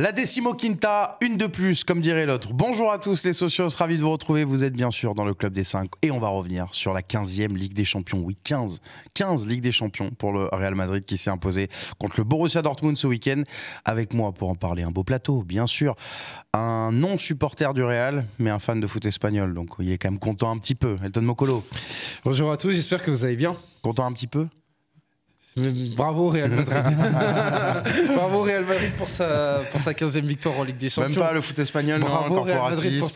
La décimo Quinta, une de plus, comme dirait l'autre. Bonjour à tous les socios, ravi de vous retrouver. Vous êtes bien sûr dans le club des 5 et on va revenir sur la 15e Ligue des Champions. Oui, 15. 15 Ligue des Champions pour le Real Madrid qui s'est imposé contre le Borussia Dortmund ce week-end. Avec moi pour en parler, un beau plateau, bien sûr. Un non-supporter du Real, mais un fan de foot espagnol. Donc il est quand même content un petit peu. Elton Mocolo. Bonjour à tous, j'espère que vous allez bien. Content un petit peu Bravo Real Madrid. Bravo Real Madrid pour sa, pour sa 15e victoire en Ligue des Champions. Même pas le foot espagnol, Bravo Real Madrid pour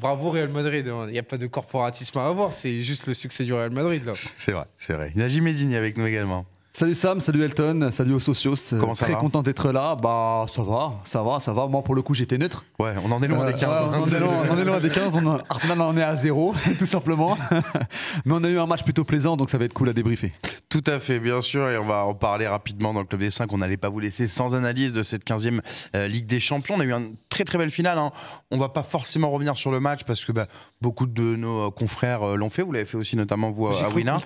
Bravo Real Madrid. Il n'y a pas de corporatisme à avoir, c'est juste le succès du Real Madrid. C'est vrai, c'est vrai. Najim Medini avec nous également. Salut Sam, salut Elton, salut aux socios. Euh, très content d'être là. Bah ça va, ça va, ça va. Moi pour le coup j'étais neutre. Ouais, on en est loin euh, des 15. Hein. on, est Arsenal est à zéro, tout simplement. Mais on a eu un match plutôt plaisant, donc ça va être cool à débriefer. Tout à fait, bien sûr. Et on va en parler rapidement dans le Club des 5. On n'allait pas vous laisser sans analyse de cette 15e euh, Ligue des Champions. On a eu une très très belle finale. on hein. On va pas forcément revenir sur le match parce que bah, beaucoup de nos confrères l'ont fait. Vous l'avez fait aussi notamment vous à Wina.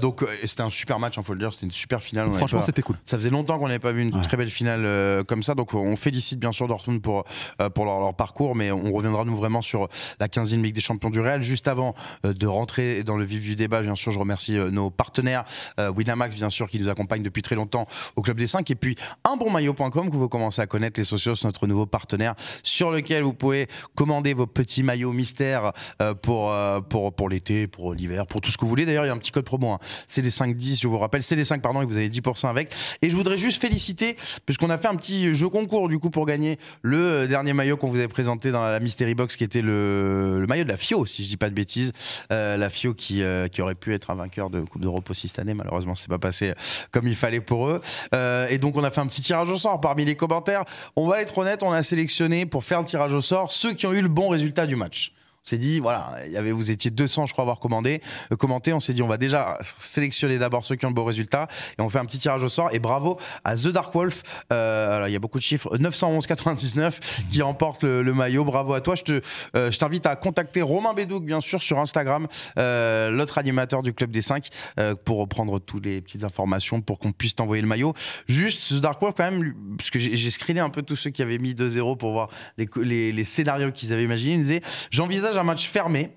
donc c'était un super match, il hein, c'était une super finale. Franchement, c'était cool. Ça faisait longtemps qu'on n'avait pas vu une très belle finale euh, comme ça. Donc, on félicite bien sûr Dortmund pour, euh, pour leur, parcours, mais on reviendra nous vraiment sur la 15e Ligue des Champions du Real. Juste avant euh, de rentrer dans le vif du débat, bien sûr, je remercie nos partenaires, Winamax, bien sûr, qui nous accompagne depuis très longtemps au Club des 5, et puis unbonmaillot.com que vous commencez à connaître, les socios, notre nouveau partenaire sur lequel vous pouvez commander vos petits maillots mystères pour, pour, pour l'été, pour l'hiver, pour tout ce que vous voulez. D'ailleurs, il y a un petit code promo, hein. c'est les 5-10, je vous rappelle les 5 pardon, et vous avez 10% avec. Et je voudrais juste féliciter, puisqu'on a fait un petit jeu concours du coup pour gagner le euh, dernier maillot qu'on vous avait présenté dans la Mystery Box, qui était le, maillot de la FIO, si je dis pas de bêtises. Euh, la FIO euh, qui, aurait pu être un vainqueur de Coupe d'Europe aussi cette année, malheureusement, c'est pas passé comme il fallait pour eux. et donc on a fait un petit tirage au sort parmi les commentaires. On va être honnête, on a sélectionné pour faire le tirage au sort ceux qui ont eu le bon résultat du match. On s'est dit, voilà, y avait, vous étiez 200, je crois, avoir commandé, euh, commenté. On s'est dit, on va déjà sélectionner d'abord ceux qui ont le beau résultat et on fait un petit tirage au sort. Et bravo à The Dark Wolf. Euh, alors, il y a beaucoup de chiffres. 911 qui remporte le, maillot. Bravo à toi. Je, euh, t'invite à contacter Romain Bédouc, bien sûr, sur Instagram, l'autre animateur du Club des 5, pour reprendre toutes les petites informations pour qu'on puisse t'envoyer le maillot. Juste, The Dark Wolf, quand même, parce que j'ai screené un peu tous ceux qui avaient mis 2-0 pour voir les, scénarios qu'ils avaient imaginés. Ils j'envisage un match fermé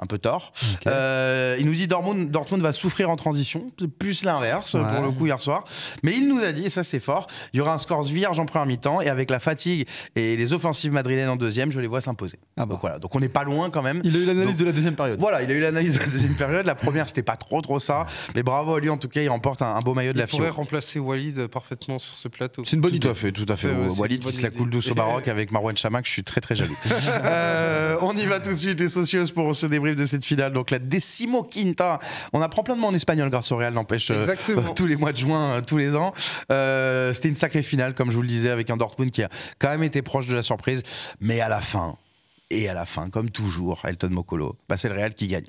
un peu tort. Euh, il nous dit Dortmund, Dortmund va souffrir en transition, plus l'inverse pour le coup hier soir. Mais il nous a dit, et ça c'est fort, il y aura un score vierge en première mi-temps et avec la fatigue et les offensives madrilènes en deuxième, je les vois s'imposer. Ah bah. Donc voilà, donc on n'est pas loin quand même. Il a eu l'analyse de la deuxième période. Voilà, il a eu l'analyse de la deuxième période. La première, c'était pas trop trop ça. Mais bravo à lui en tout cas, il remporte un, beau maillot de la FIO. Il pourrait remplacer Walid euh, parfaitement sur ce plateau. C'est une bonne idée. Tout à fait, tout à fait. Euh, Walid qui se la coule douce au baroque avec Marwan Chamakh, je suis très très jaloux. on y va tout de suite les socios pour se débrouiller de cette finale. Donc la décimo quinta. On apprend plein de mots en espagnol grâce au Real, n'empêche. Euh, tous les mois de juin, euh, tous les ans. Euh, c'était une sacrée finale, comme je vous le disais, avec un Dortmund qui a quand même été proche de la surprise. Mais à la fin, et à la fin, comme toujours, Elton Mokolo, bah c'est le Real qui gagne.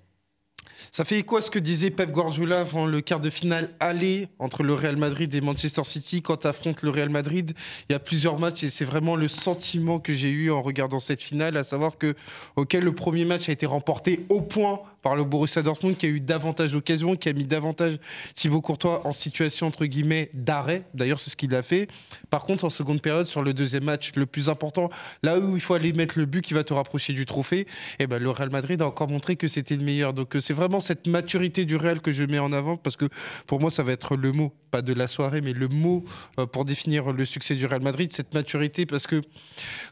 Ça fait quoi ce que disait Pep Guardiola avant le quart de finale aller entre le Real Madrid et Manchester City quand affronte le Real Madrid Il y a plusieurs matchs et c'est vraiment le sentiment que j'ai eu en regardant cette finale, à savoir que, auquel le premier match a été remporté au point par le Borussia Dortmund qui a eu davantage d'occasions, qui a mis davantage Thibaut Courtois en situation entre guillemets d'arrêt. D'ailleurs, c'est ce qu'il a fait. Par contre, en seconde période, sur le deuxième match, le plus important, là où il faut aller mettre le but qui va te rapprocher du trophée, et eh ben, le Real Madrid a encore montré que c'était le meilleur. Donc euh, c'est vraiment cette maturité du Real que je mets en avant parce que pour moi, ça va être le mot, pas de la soirée, mais le mot euh, pour définir le succès du Real Madrid, cette maturité parce que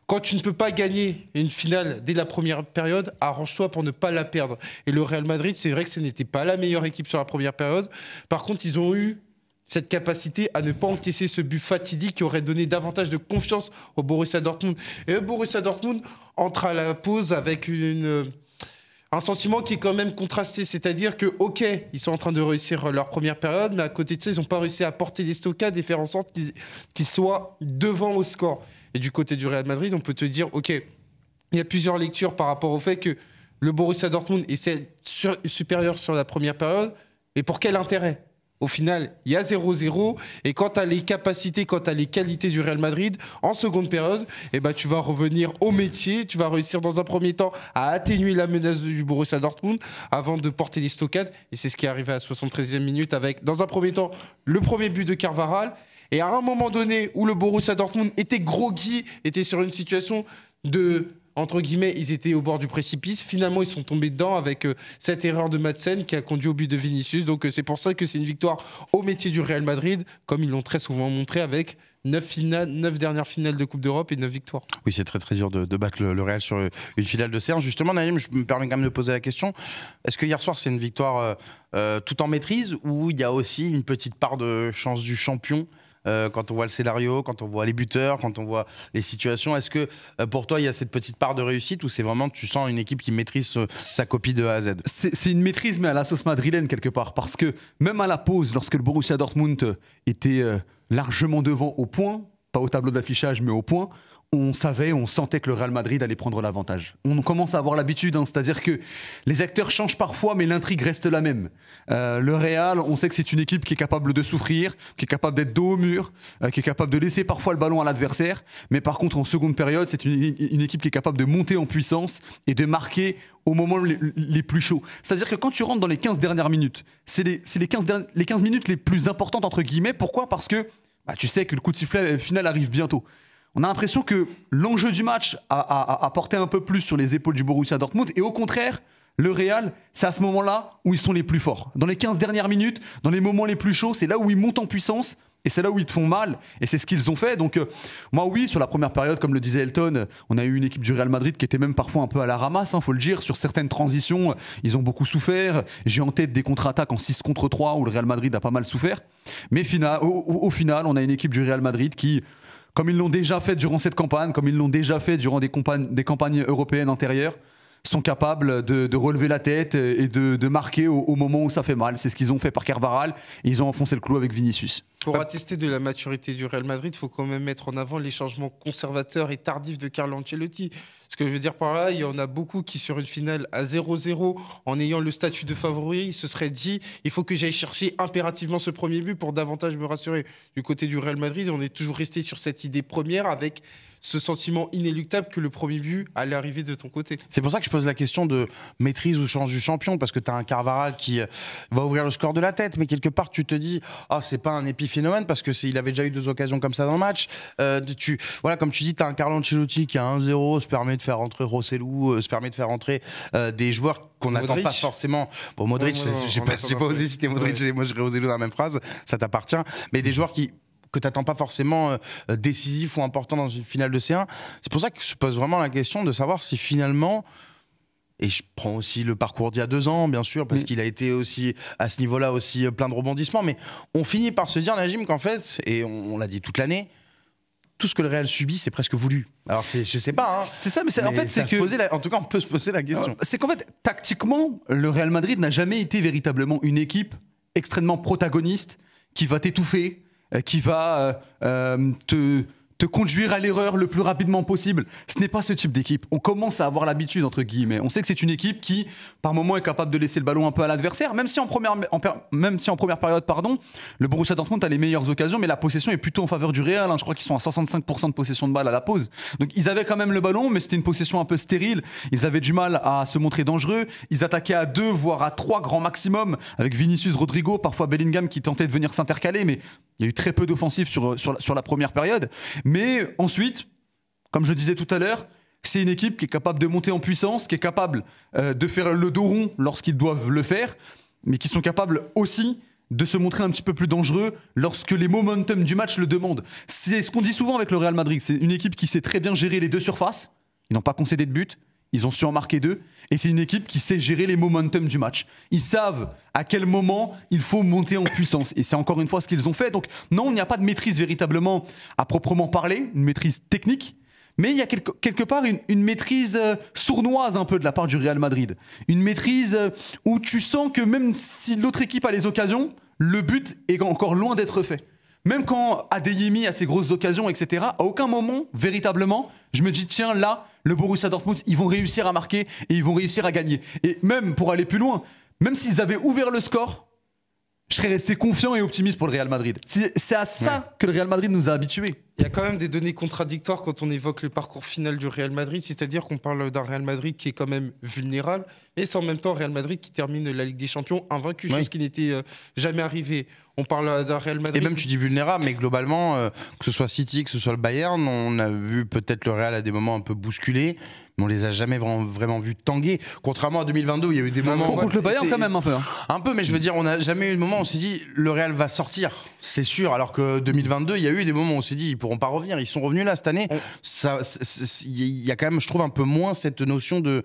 quand tu ne peux pas gagner une finale dès la première période, arrange-toi pour ne pas la perdre. Et le Real Madrid, c'est vrai que ce n'était pas la meilleure équipe sur la première période. Par contre, ils ont eu cette capacité à ne pas encaisser ce but fatidique qui aurait donné davantage de confiance au Borussia Dortmund. Et le Borussia Dortmund entre à la pause avec un sentiment qui est quand même contrasté. C'est-à-dire que, OK, ils sont en train de réussir leur première période, mais à côté de ça, ils n'ont pas réussi à porter des stockades et faire en sorte qu'ils soient devant au score. Et du côté du Real Madrid, on peut te dire, OK, il y a plusieurs lectures par rapport au fait que le Borussia Dortmund est supérieur sur la première période, Et pour quel intérêt au final, il y a 0-0. Et quant à les capacités, quant à les qualités du Real Madrid, en seconde période, eh ben, tu vas revenir au métier. Tu vas réussir dans un premier temps à atténuer la menace du Borussia Dortmund avant de porter les stockades. Et c'est ce qui est arrivé à la 73e minute avec, dans un premier temps, le premier but de Carvaral. Et à un moment donné où le Borussia Dortmund était groggy, était sur une situation de entre guillemets, ils étaient au bord du précipice. Finalement, ils sont tombés dedans avec euh, cette erreur de Madsen qui a conduit au but de Vinicius. Donc, euh, c'est pour ça que c'est une victoire au métier du Real Madrid, comme ils l'ont très souvent montré avec 9, finales, dernières finales de Coupe d'Europe et 9 victoires. Oui, c'est très très dur de, battre le, Real sur euh, une finale de séance. Justement, Naïm, je me permets quand même de poser la question. Est-ce que hier soir, c'est une victoire tout en maîtrise ou il y a aussi une petite part de chance du champion euh, quand on voit le scénario, quand on voit les buteurs, quand on voit les situations. Est-ce que euh, pour toi, il y a cette petite part de réussite ou c'est vraiment, tu sens une équipe qui maîtrise euh, sa copie de A à Z C'est une maîtrise, mais à la sauce madrilène quelque part. Parce que même à la pause, lorsque le Borussia Dortmund était largement devant au point, pas au tableau d'affichage, mais au point, on savait, on sentait que le Real Madrid allait prendre l'avantage. On commence à avoir l'habitude, hein, c'est-à-dire que les acteurs changent parfois, mais l'intrigue reste la même. Euh, le Real, on sait que c'est une équipe qui est capable de souffrir, qui est capable d'être dos au mur, euh, qui est capable de laisser parfois le ballon à l'adversaire, mais par contre en seconde période, c'est une, équipe qui est capable de monter en puissance et de marquer au moment les, plus chauds. C'est-à-dire que quand tu rentres dans les 15 dernières minutes, c'est les, 15 minutes les plus importantes, entre guillemets. Pourquoi Parce que bah, tu sais que le coup de sifflet final arrive bientôt. On a l'impression que l'enjeu du match a, porté un peu plus sur les épaules du Borussia Dortmund. Et au contraire, le Real, c'est à ce moment-là où ils sont les plus forts. Dans les 15 dernières minutes, dans les moments les plus chauds, c'est là où ils montent en puissance. Et c'est là où ils font mal, et c'est ce qu'ils ont fait. Donc, euh, moi, oui, sur la première période, comme le disait Elton, on a eu une équipe du Real Madrid qui était même parfois un peu à la ramasse, il hein, faut le dire. Sur certaines transitions, ils ont beaucoup souffert. J'ai en tête des contre-attaques en 6 contre 3 où le Real Madrid a pas mal souffert. Mais au, final, on a une équipe du Real Madrid qui, comme ils l'ont déjà fait durant cette campagne, comme ils l'ont déjà fait durant des campagnes, européennes antérieures, sont capables de, relever la tête et de, marquer au, moment où ça fait mal. C'est ce qu'ils ont fait par Carvaral. Ils ont enfoncé le clou avec Vinicius. Pour attester de la maturité du Real Madrid, il faut quand même mettre en avant les changements conservateurs et tardifs de Carlo Ancelotti. Ce que je veux dire par là, il y en a beaucoup qui, sur une finale à 0-0, en ayant le statut de favori, se seraient dit il faut que j'aille chercher impérativement ce premier but pour davantage me rassurer. Du côté du Real Madrid, on est toujours resté sur cette idée première avec ce sentiment inéluctable que le premier but allait arriver de ton côté. C'est pour ça que je pose la question de maîtrise ou chance du champion, parce que tu as un Carvaral qui euh, va ouvrir le score de la tête, mais quelque part tu te dis, ah, oh, c'est pas un épiphénomène, parce qu'il avait déjà eu deux occasions comme ça dans le match. Euh, tu, voilà, comme tu dis, tu as un Carlo Ancelotti qui a 1-0, se permet de faire rentrer Rossellou, se permet de faire entrer euh, des joueurs qu'on n'attend pas forcément. Bon, Modric, je j'ai pas, pas osé citer Modric, et moi je Rossellou dans la même phrase, ça t'appartient, mais des joueurs qui que tu n'attends pas forcément euh, euh, décisif ou important dans une finale de C1. C'est pour ça que se pose vraiment la question de savoir si finalement et je prends aussi le parcours d'il y a deux ans, bien sûr, parce qu'il a été aussi à ce niveau-là aussi euh, plein de rebondissements. Mais on finit par se dire, Najim, qu'en fait, et on, l'a dit toute l'année, tout ce que le Real subit, c'est presque voulu. Alors c'est, je sais pas. Hein, c'est ça, mais, en fait, c'est que en tout cas, on peut se poser la question. C'est qu'en fait, tactiquement, le Real Madrid n'a jamais été véritablement une équipe extrêmement protagoniste qui va t'étouffer, euh, qui va euh, euh, te te conduire à l'erreur le plus rapidement possible. Ce n'est pas ce type d'équipe. On commence à avoir l'habitude, entre guillemets. On sait que c'est une équipe qui, par moment, est capable de laisser le ballon un peu à l'adversaire, même si en première, même si en première période, pardon, le Borussia Dortmund a les meilleures occasions, mais la possession est plutôt en faveur du Real. Hein. Je crois qu'ils sont à 65% de possession de balle à la pause. Donc ils avaient quand même le ballon, mais c'était une possession un peu stérile. Ils avaient du mal à se montrer dangereux. Ils attaquaient à deux, voire à trois grands maximum, avec Vinicius, Rodrigo, parfois Bellingham qui tentait de venir s'intercaler, mais il y a eu très peu d'offensives sur, sur, sur la première période. Mais ensuite, comme je disais tout à l'heure, c'est une équipe qui est capable de monter en puissance, qui est capable euh, de faire le dos rond lorsqu'ils doivent le faire, mais qui sont capables aussi de se montrer un petit peu plus dangereux lorsque les momentum du match le demandent. C'est ce qu'on dit souvent avec le Real Madrid. C'est une équipe qui sait très bien gérer les deux surfaces. Ils n'ont pas concédé de but. Ils ont su en marquer deux. Et c'est une équipe qui sait gérer les momentum du match. Ils savent à quel moment il faut monter en puissance. Et c'est encore une fois ce qu'ils ont fait. Donc non, il n'y a pas de maîtrise véritablement à proprement parler, une maîtrise technique. Mais il y a quelque, part une, maîtrise euh, sournoise un peu de la part du Real Madrid. Une maîtrise euh, où tu sens que même si l'autre équipe a les occasions, le but est encore loin d'être fait. Même quand Adeyemi a ses grosses occasions, etc., à aucun moment, véritablement, je me dis, tiens, là, le Borussia Dortmund, ils vont réussir à marquer et ils vont réussir à gagner. Et même pour aller plus loin, même s'ils avaient ouvert le score, je serais resté confiant et optimiste pour le Real Madrid. C'est à ça que le Real Madrid nous a habitués. Il y a quand même des données contradictoires quand on évoque le parcours final du Real Madrid, c'est-à-dire qu'on parle d'un Real Madrid qui est quand même vulnérable, et c'est en même temps un Real Madrid qui termine la Ligue des Champions invaincu, chose qui n'était euh, jamais arrivée. On parle d'un Real Madrid. Et même tu dis vulnérable, mais globalement, euh, que ce soit City, que ce soit le Bayern, on a vu peut-être le Real à des moments un peu bousculé mais on les a jamais vraiment, vus tanguer. Contrairement à 2022, il y a eu des moments. On le Bayern quand même un peu. Hein. Un peu, mais je veux dire, on n'a jamais eu de moment où on s'est dit le Real va sortir, c'est sûr. Alors que 2022, il y a eu des moments où on s'est dit ils pourront pas revenir. Ils sont revenus là cette année. Il y a quand même, je trouve, un peu moins cette notion de,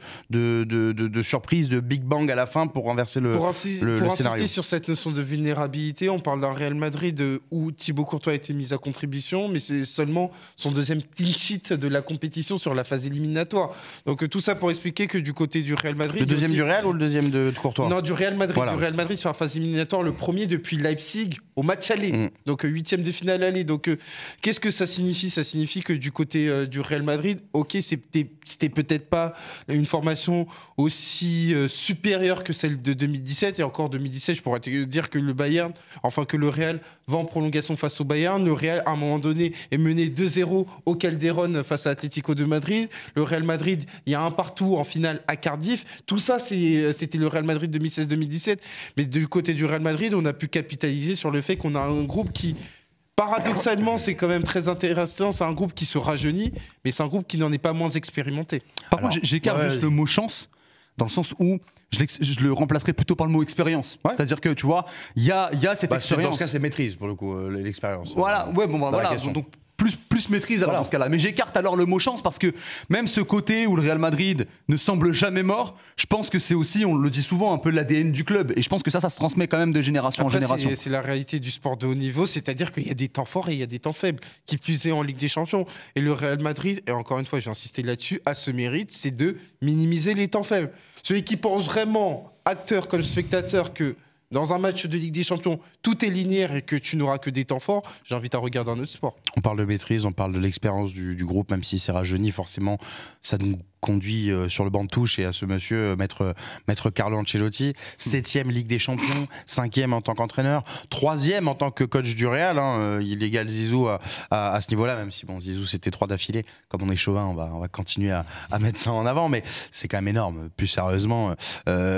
surprise, de Big Bang à la fin pour renverser le, pour pour insister sur cette notion de vulnérabilité, on parle d'un Real Madrid euh, où Thibaut Courtois a été mis à contribution, mais c'est seulement son deuxième clean sheet de la compétition sur la phase éliminatoire. Donc euh, tout ça pour expliquer que du côté du Real Madrid. Le deuxième du Real ou le deuxième de, Courtois Non, du Real Madrid. Du Real Madrid sur la phase éliminatoire, le premier depuis Leipzig au match aller. Mm. Donc euh, huitième de finale aller. Donc euh, qu'est-ce que ça signifie Ça signifie que du côté du Real Madrid, ok, c'était peut-être pas une formation aussi supérieure que celle de 2017. Et encore 2017, je pourrais dire que le Bayern, enfin que le Real va en prolongation face au Bayern. Le Real, à un moment donné, est mené 2-0 au Calderon face à Atlético de Madrid. Le Real Madrid il y a un partout en finale à Cardiff. Tout ça, euh, c'était le Real Madrid 2016-2017. Mais du côté du Real Madrid, on a pu capitaliser sur le fait qu'on a un groupe qui, paradoxalement, c'est quand même très intéressant. C'est un groupe qui se rajeunit, mais c'est un groupe qui n'en est pas moins expérimenté. Par contre, j'écarte juste le mot chance, dans le sens où je, je le remplacerai plutôt par le mot expérience. C'est-à-dire que, tu vois, il y a, cette expérience. Bah, dans ce cas, c'est maîtrise, pour le coup, euh, l'expérience. Voilà, ouais, bon, bah, voilà. Donc, plus, plus maîtrise alors dans ce cas-là. Mais j'écarte alors le mot chance parce que même ce côté où le Real Madrid ne semble jamais mort, je pense que c'est aussi, on le dit souvent, un peu l'ADN du club. Et je pense que ça, ça se transmet quand même de génération en génération. C'est la réalité du sport de haut niveau, c'est-à-dire qu'il y a des temps forts et il y a des temps faibles, qui puisaient en Ligue des Champions. Et le Real Madrid, et encore une fois, j'ai insisté là-dessus, a ce mérite, c'est de minimiser les temps faibles. Celui qui pense vraiment, acteur comme spectateur, que dans un match de Ligue des Champions, tout est linéaire et que tu n'auras que des temps forts, j'invite à regarder un autre sport. On parle de maîtrise, on parle de l'expérience du, groupe, même si c'est rajeuni, forcément, ça nous conduit euh, sur le banc de touche et à ce monsieur, euh, maître, euh, maître Carlo Ancelotti, septième Ligue des Champions, cinquième en tant qu'entraîneur, troisième en tant que coach du Real. Hein, il égale Zizou à, ce niveau-là, même si bon, Zizou c'était trois d'affilée. Comme on est chauvin, on va, on va continuer à, mettre ça en avant, mais c'est quand même énorme. Plus sérieusement,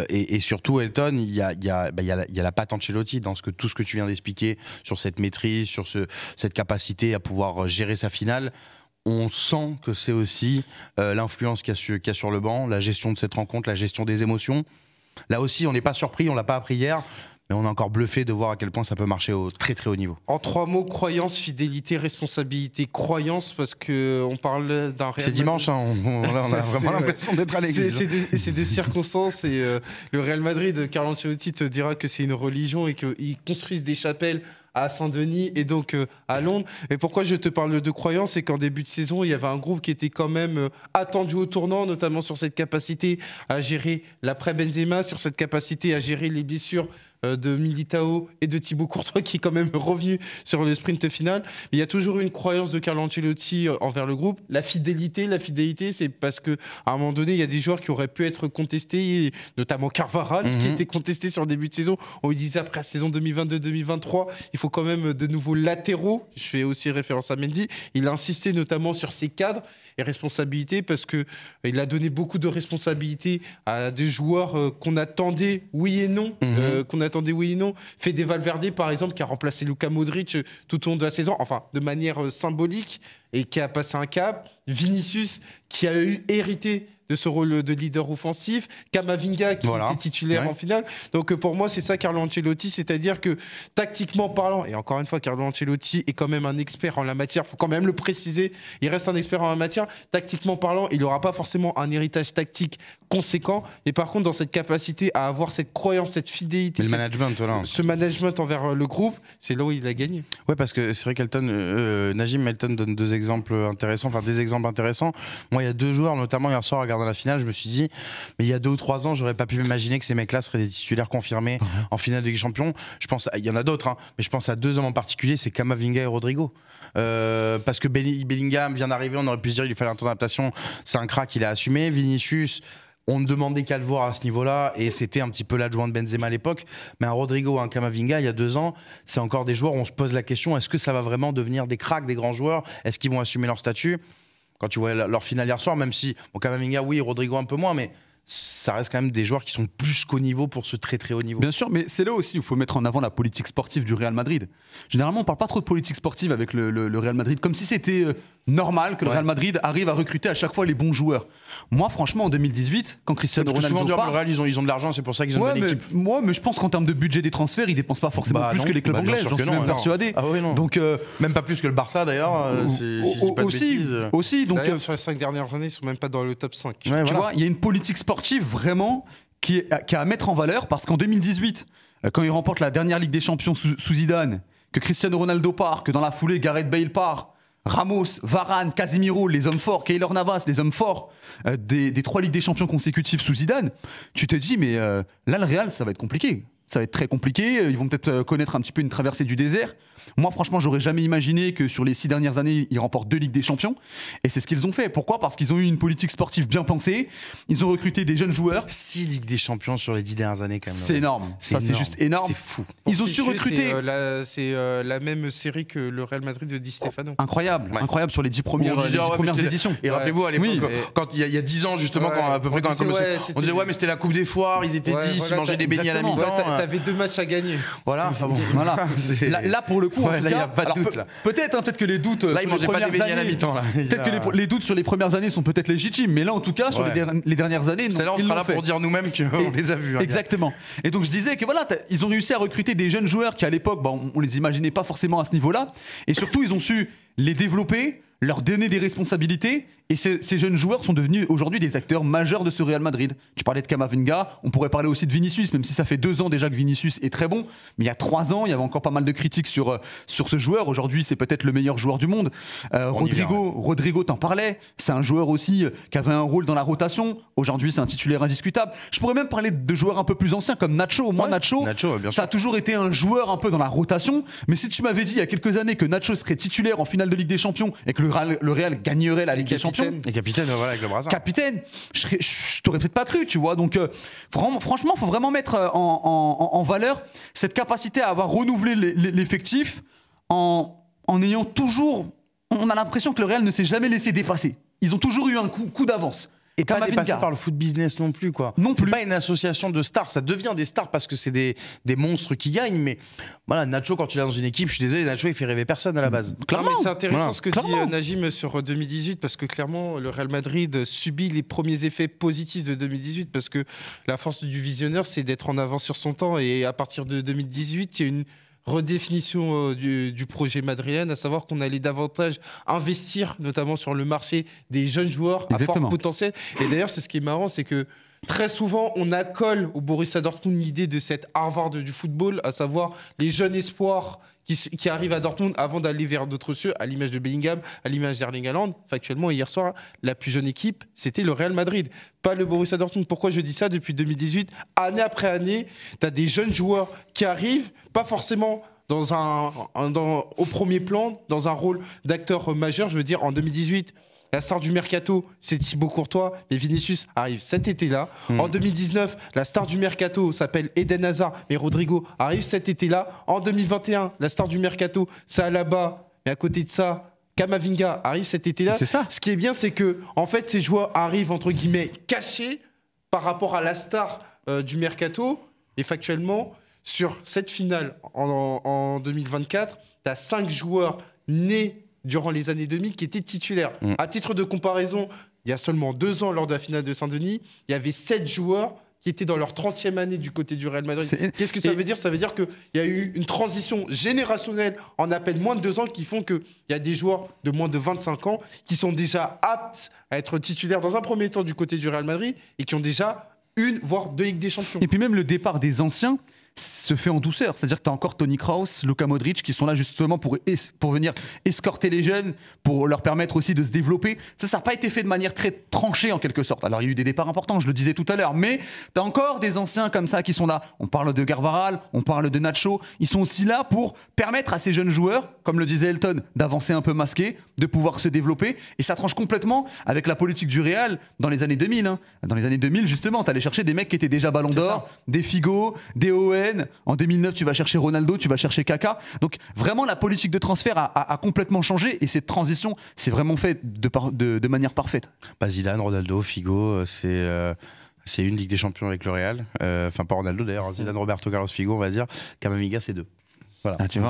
et, surtout Elton, il y a, il y, a, bah, patte Ancelotti dans ce que tout ce que tu viens d'expliquer sur cette maîtrise, sur ce, cette capacité à pouvoir gérer sa finale on sent que c'est aussi euh, l'influence qu'il y, a sur le banc, la gestion de cette rencontre, la gestion des émotions. Là aussi, on n'est pas surpris, on l'a pas appris hier, mais on est encore bluffé de voir à quel point ça peut marcher au très très haut niveau. En trois mots, croyance, fidélité, responsabilité. Croyance, parce qu'on parle d'un réel... C'est dimanche, hein, on, a vraiment l'impression d'être à l'église. C'est des, circonstances, et euh, le Real Madrid, Carlo Ancelotti te dira que c'est une religion et qu'ils construisent des chapelles à Saint-Denis et donc euh, à Londres. Et pourquoi je te parle de croyance C'est qu'en début de saison, il y avait un groupe qui était quand même euh, attendu au tournant, notamment sur cette capacité à gérer l'après-Benzema, sur cette capacité à gérer les blessures euh, de Militao et de Thibaut Courtois qui est quand même revenu sur le sprint final. Mais il y a toujours une croyance de Carlo Ancelotti euh, envers le groupe. La fidélité, la fidélité, c'est parce que à un moment donné, il y a des joueurs qui auraient pu être contestés, notamment Carvajal, qui mhm. était contesté sur le début de saison. On lui disait après la saison 2022-2023, il faut quand même euh, de nouveaux latéraux. Je fais aussi référence à Mendy. Il a insisté notamment sur ses cadres et responsabilités parce que il a donné beaucoup de responsabilités à des joueurs qu'on attendait, oui et non, mhm. qu'on a attendez, oui et non. Fait des Valverde, par exemple, qui a remplacé Luca Modric euh, tout au long de la saison, enfin, de manière euh, symbolique et qui a passé un cap. Vinicius, qui a eu hérité de ce rôle de leader offensif. Kamavinga qui était titulaire en finale. Donc euh, pour moi, c'est ça Carlo Ancelotti, c'est-à-dire que tactiquement parlant, et encore une fois, Carlo Ancelotti est quand même un expert en la matière, faut quand même le préciser, il reste un expert en la matière. Tactiquement parlant, il n'aura pas forcément un héritage tactique conséquent, mais par contre, dans cette capacité à avoir cette croyance, cette fidélité, ce management envers euh, le groupe, c'est là où il a gagné. Ouais, parce que c'est vrai qu'Elton, euh, Najim donne deux exemples intéressants, enfin des exemples intéressants. Moi, il y a deux joueurs, notamment hier soir, regarde dans la finale, je me suis dit, mais il y a deux ou trois ans, j'aurais pas pu m'imaginer que ces mecs-là seraient des titulaires confirmés mhm. en finale de Ligue des Champions. Je pense, il y en a d'autres, hein, mais je pense à deux hommes en particulier, c'est Kamavinga et Rodrigo. Euh, parce que Bellingham vient d'arriver, on aurait pu se dire il lui fallait un temps d'adaptation. C'est un crack, il a assumé. Vinicius, on ne demandait qu'à le voir à ce niveau-là, et c'était un petit peu l'adjoint de Benzema à l'époque. Mais un Rodrigo, un Kamavinga, il y a deux ans, c'est encore des joueurs où on se pose la question est-ce que ça va vraiment devenir des cracks, des grands joueurs Est-ce qu'ils vont assumer leur statut quand tu vois leur finale hier soir, même si, bon, Kamavinga, oui, Rodrigo un peu moins, mais ça reste quand même des joueurs qui sont plus qu'au niveau pour ce très très haut niveau. Bien sûr, mais c'est là aussi où il faut mettre en avant la politique sportive du Real Madrid. Généralement, on parle pas trop de politique sportive avec le, Real Madrid, comme si c'était euh, normal que le Real Madrid arrive à recruter à chaque fois les bons joueurs. Moi, franchement, en 2018, quand Cristiano Ronaldo oh, ils ont, ils ont de l'argent, c'est pour ça qu'ils ont une bonne équipe. Moi, mais je pense qu'en termes de budget des transferts, ils dépensent pas forcément bah plus que les clubs bah anglais. J'en suis même persuadé. Ah donc, euh, même pas plus que le Barça d'ailleurs. Euh, si, aussi, aussi, donc sur les cinq dernières années, ils sont même pas dans le top 5. tu vois, il y a une politique sportive vraiment qui, a à mettre en valeur parce qu'en 2018, euh, quand il remporte la dernière Ligue des Champions sous, Zidane, que Cristiano Ronaldo part, que dans la foulée Gareth Bale part, Ramos, Varane, Casemiro, les hommes forts, Keylor Navas, les hommes forts euh, des, trois Ligues des Champions consécutives sous Zidane, tu te dis mais euh, là le Real ça va être compliqué, ça va être très compliqué, ils vont peut-être connaître un petit peu une traversée du désert. Moi, franchement, j'aurais jamais imaginé que sur les six dernières années, ils remportent deux Ligues des Champions. Et c'est ce qu'ils ont fait. Pourquoi Parce qu'ils ont eu une politique sportive bien pensée. Ils ont recruté des jeunes joueurs. Six Ligues des Champions sur les dix dernières années, quand même. C'est énorme. Ça, c'est juste énorme. C'est fou. Ils ont su recruter. C'est euh, euh, la, même série que le Real Madrid de Di Stefano. incroyable, incroyable sur les dix premières, euh, éditions. Et rappelez-vous, quand il y, a dix ans, justement, à peu près quand on on disait ouais, mais c'était la Coupe des Foires, ils étaient dix, ils mangeaient des beignets à la mi-temps. T'avais deux matchs à gagner. Voilà, voilà. Là, pour le là, il n'y a pas de doute. Peut-être, hein, peut que les doutes. Euh, sur les doutes sur les premières années sont peut-être légitimes, mais là, en tout cas, sur les, dernières années. C'est là, on sera là pour dire nous-mêmes qu'on les a vus. Hein, exactement. Et donc, je disais que voilà, ils ont réussi à recruter des jeunes joueurs qui, à l'époque, bah, on, on les imaginait pas forcément à ce niveau-là. Et surtout, ils ont su les développer, leur donner des responsabilités et ces, ces, jeunes joueurs sont devenus aujourd'hui des acteurs majeurs de ce Real Madrid. Tu parlais de Camavinga, on pourrait parler aussi de Vinicius, même si ça fait deux ans déjà que Vinicius est très bon. Mais il y a trois ans, il y avait encore pas mal de critiques sur, euh, sur ce joueur. Aujourd'hui, c'est peut-être le meilleur joueur du monde. Euh, Rodrigo, Rodrigo t'en parlais. C'est un joueur aussi euh, qui avait un rôle dans la rotation. Aujourd'hui, c'est un titulaire indiscutable. Je pourrais même parler de joueurs un peu plus anciens comme Nacho. Moi, moins Nacho, ça a toujours été un joueur un peu dans la rotation. Mais si tu m'avais dit il y a quelques années que Nacho serait titulaire en finale de Ligue des Champions et que le Real gagnerait la Ligue des Champions, capitaine. Et capitaine, euh, voilà, avec le Capitaine, je, t'aurais peut-être pas cru, tu vois. Donc, euh, franchement, il faut vraiment mettre euh, en, valeur cette capacité à avoir renouvelé l'effectif en, ayant toujours. On a l'impression que le Real ne s'est jamais laissé dépasser. Ils ont toujours eu un coup d'avance. Et pas dépassé par le foot business non plus, quoi. Non plus. pas une association de stars. Ça devient des stars parce que c'est des, des, monstres qui gagnent. Mais voilà, Nacho, quand tu est dans une équipe, je suis désolé, Nacho, il fait rêver personne à la base. Clairement. C'est intéressant ce que dit euh, Najim sur 2018 euh, parce que clairement, le Real Madrid subit les premiers effets positifs de 2018 parce que la force du visionneur, c'est d'être en avance sur son temps. Et à partir de 2018, il y a une redéfinition euh, du, projet madrienne, à savoir qu'on allait davantage investir, notamment sur le marché des jeunes joueurs à fort potentiel. Et d'ailleurs, c'est ce qui est marrant, c'est que très souvent, on accole au Borussia Dortmund l'idée de cette Harvard du football, à savoir les jeunes espoirs qui, arrive à Dortmund avant d'aller vers d'autres cieux, à l'image de Bellingham, à l'image d'Erling Haaland. Factuellement, hier soir, la plus jeune équipe, c'était le Real Madrid, pas le Borussia Dortmund. Pourquoi je dis ça Depuis 2018, année après année, tu as des jeunes joueurs qui arrivent, pas forcément dans un, au premier plan, dans un rôle d'acteur majeur. Je veux dire, en 2018, la star du mercato, c'est Thibaut Courtois. mais Vinicius arrive cet été-là. Hmm. En 2019, la star du mercato s'appelle Eden Hazard, mais Rodrigo arrive cet été-là. En 2021, la star du mercato, c'est Alaba. Mais à côté de ça, Kamavinga arrive cet été-là. C'est ça. Ce qui est bien, c'est que en fait, ces joueurs arrivent entre guillemets cachés par rapport à la star euh, du mercato. Et factuellement, sur cette finale en, 2024, tu as 5 joueurs nés durant les années 2000 qui étaient titulaires mm. À titre de comparaison, il y a seulement deux ans, lors de la finale de Saint-Denis, il y avait sept joueurs qui étaient dans leur 30e année du côté du Real Madrid. Qu'est-ce que ça veut dire Ça veut dire qu'il y a eu une transition générationnelle en à peine moins de deux ans qui font qu'il y a des joueurs de moins de 25 ans qui sont déjà aptes à être titulaires dans un premier temps du côté du Real Madrid et qui ont déjà une, voire deux Ligues des Champions. Et puis même le départ des anciens, se fait en douceur. C'est-à-dire que tu as encore Tony Kraus, Luka Modric qui sont là justement pour, pour venir escorter les jeunes, pour leur permettre aussi de se développer. Ça, ça n'a pas été fait de manière très tranchée en quelque sorte. Alors il y a eu des départs importants, je le disais tout à l'heure, mais tu as encore des anciens comme ça qui sont là. On parle de Garvaral, on parle de Nacho. Ils sont aussi là pour permettre à ces jeunes joueurs, comme le disait Elton, d'avancer un peu masqué, de pouvoir se développer. Et ça tranche complètement avec la politique du Real dans les années 2000. Hein. Dans les années 2000, justement, tu allais chercher des mecs qui étaient déjà ballon d'or, des Figo, des en 2009, tu vas chercher Ronaldo, tu vas chercher Kaka. Donc vraiment, la politique de transfert a, complètement changé et cette transition, c'est vraiment fait de, manière parfaite. Zidane, Ronaldo, Figo, euh, c'est... Euh, c'est une Ligue des Champions avec le Real. Euh, enfin, pas Ronaldo d'ailleurs, hein. Zidane, Roberto Carlos Figo, on va dire. Camamiga c'est deux. Voilà. Ah,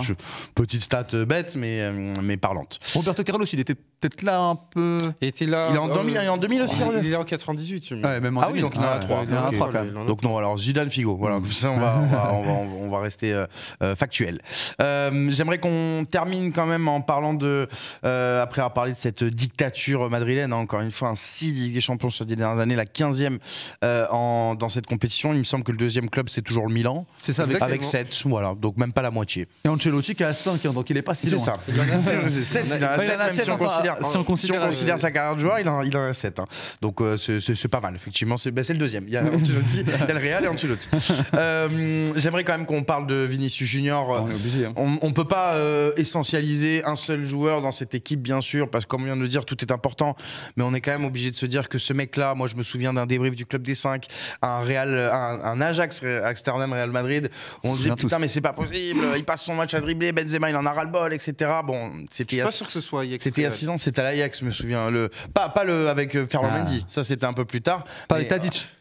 petite stat bête, mais, mais parlante. Roberto Carlos, il était peut-être là un peu. Il était là. Il est en, 2000, euh, il est en 2000 aussi. Il, est en 98, même en ah 2000, oui, donc il en a 3. en a quand même. Donc non, alors Zidane Figo. Voilà, comme ça on va, on va, on va, rester euh, euh, factuel. J'aimerais qu'on termine quand même en parlant de. après avoir parlé de cette dictature madrilène, hein, encore une fois, un 6 Ligue des Champions sur les dernières années, la 15e en, dans cette compétition. Il me semble que le deuxième club, c'est toujours le Milan. C'est ça, avec, avec 7. Voilà, donc même pas la moitié. Et Ancelotti qui est à 5, hein, donc il est pas si loin. C'est ça. 7, il a 7, même si on considère Hein. si on considère, euh, sa carrière de joueur, il en, a 7. Hein. Donc euh, c'est pas mal, effectivement. Ben, c'est le deuxième. Il y a il le Real et Ancelotti. Euh, J'aimerais quand même qu'on parle de Vinicius Junior. On est obligé. Hein. On, peut pas euh, essentialiser un seul joueur dans cette équipe, bien sûr, parce qu'on vient de le dire, tout est important. Mais on est quand même obligé de se dire que ce mec-là, moi je me souviens d'un débrief du club des 5, un, Real, un, Ajax, Amsterdam, Real Madrid. On se dit putain, mais c'est pas possible. Il passe son match à dribbler, Benzema il en a ras le bol, etc. Bon, c'était. suis pas sûr que ce soit. C'était à 6 ans c'était à l'Ajax, je me souviens. Le... Pas, le avec euh, Ferland ah. Mendy, ça c'était un peu plus tard. Pas Tadic euh,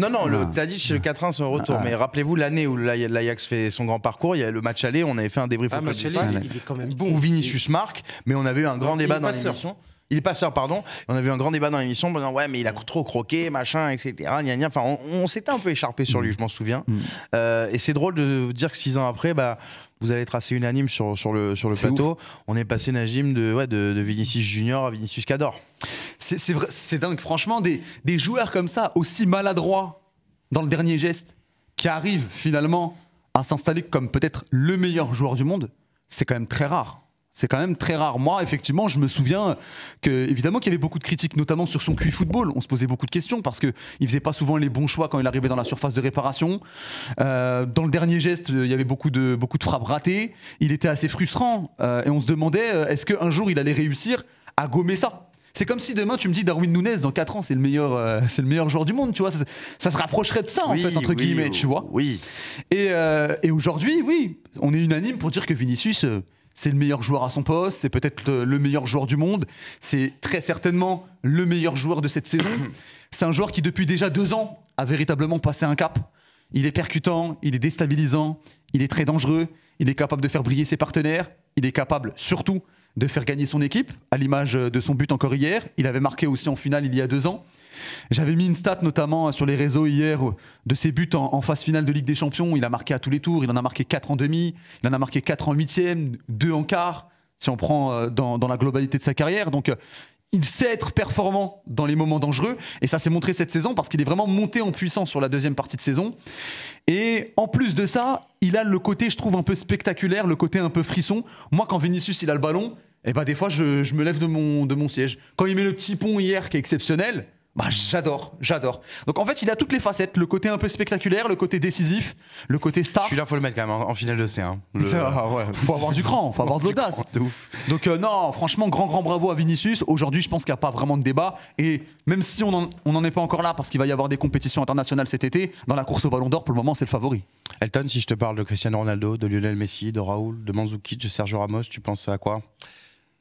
non, non, le ah. Tadic, le 4-1, sont retour. Ah. mais rappelez-vous l'année où l'Ajax fait son grand parcours, il y a le match aller, on avait fait un débrief bon. Vinicius marque, mais on avait eu un grand débat dans l'émission. Il est passeur, pardon. On a eu un grand débat dans l'émission, disant ouais, mais il a trop croqué, machin, etc. Gna, gna. Enfin, on, s'était un peu écharpé sur mm. lui, je m'en souviens. Mm. Euh, et c'est drôle de dire que six ans après, bah, vous allez être assez unanime sur, le, sur le plateau. On est passé Najim de, de, Vinicius Junior à Vinicius Cador. C'est dingue, franchement, des, des joueurs comme ça, aussi maladroits dans le dernier geste, qui arrivent finalement à s'installer comme peut-être le meilleur joueur du monde, c'est quand même très rare. C'est quand même très rare. Moi, effectivement, je me souviens que, évidemment, qu'il y avait beaucoup de critiques, notamment sur son QI football. On se posait beaucoup de questions parce qu'il faisait pas souvent les bons choix quand il arrivait dans la surface de réparation. Euh, dans le dernier geste, il y avait beaucoup de, beaucoup de frappes ratées. Il était assez frustrant euh, et on se demandait euh, est-ce qu'un jour il allait réussir à gommer ça c'est comme si demain tu me dis Darwin Nunes dans 4 ans c'est le meilleur c'est le meilleur joueur du monde tu vois ça, se rapprocherait de ça en fait entre guillemets tu vois oui et, et aujourd'hui oui on est unanime pour dire que Vinicius c'est le meilleur joueur à son poste, c'est peut-être le, meilleur joueur du monde, c'est très certainement le meilleur joueur de cette saison. C'est un joueur qui, depuis déjà deux ans, a véritablement passé un cap. Il est percutant, il est déstabilisant, il est très dangereux, il est capable de faire briller ses partenaires, il est capable surtout de faire gagner son équipe, à l'image de son but encore hier. Il avait marqué aussi en finale il y a deux ans. J'avais mis une stat notamment sur les réseaux hier de ses buts en, phase finale de Ligue des Champions. Il a marqué à tous les tours, il en a marqué quatre en demi, il en a marqué 4 en huitième, deux en quart, si on prend euh, dans, dans la globalité de sa carrière. Donc euh, il sait être performant dans les moments dangereux. Et ça s'est montré cette saison parce qu'il est vraiment monté en puissance sur la deuxième partie de saison. Et en plus de ça, il a le côté, je trouve, un peu spectaculaire, le côté un peu frisson. Moi, quand Vinicius, il a le ballon, eh ben, des fois, je, me lève de mon, de mon siège. Quand il met le petit pont hier, qui est exceptionnel, bah, j'adore, j'adore. Donc en fait, il a toutes les facettes, le côté un peu spectaculaire, le côté décisif, le côté star. Celui-là, faut le mettre quand même en, finale de C1. Ah il Faut avoir du cran, faut avoir de l'audace. Donc euh, non, franchement, grand grand bravo à Vinicius. Aujourd'hui, je pense qu'il n'y a pas vraiment de débat. Et même si on n'en est pas encore là, parce qu'il va y avoir des compétitions internationales cet été, dans la course au Ballon d'Or, pour le moment, c'est le favori. Elton, si je te parle de Cristiano Ronaldo, de Lionel Messi, de Raoul, de Manzoukic, de Sergio Ramos, tu penses à quoi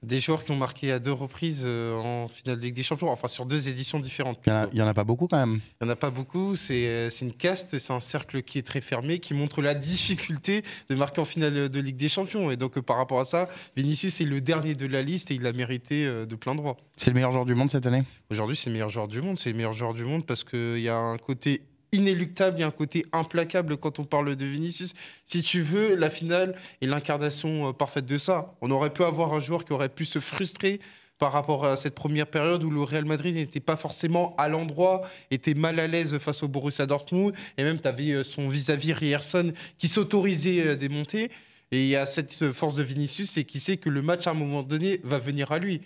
des joueurs qui ont marqué à deux reprises euh, en finale de Ligue des Champions, enfin sur deux éditions différentes. Il n'y en, a pas beaucoup quand même. Il n'y en a pas beaucoup, euh, c'est une caste, c'est un cercle qui est très fermé, qui montre la difficulté de marquer en finale de Ligue des Champions. Et donc euh, par rapport à ça, Vinicius est le dernier de la liste et il l'a mérité de plein droit. C'est le meilleur joueur du monde cette année Aujourd'hui c'est le meilleur joueur du monde, c'est le meilleur joueur du monde parce qu'il y a un côté inéluctable, il y a un côté implacable quand on parle de Vinicius. Si tu veux, la finale est l'incarnation euh, parfaite de ça. On aurait pu avoir un joueur qui aurait pu se frustrer par rapport à cette première période où le Real Madrid n'était pas forcément à l'endroit, était mal à l'aise face au Borussia Dortmund, et même tu avais euh, son vis-à-vis Rierson qui s'autorisait euh, des montées. Et il y a cette euh, force de Vinicius, c'est qu'il sait que le match, à un moment donné, va venir à lui.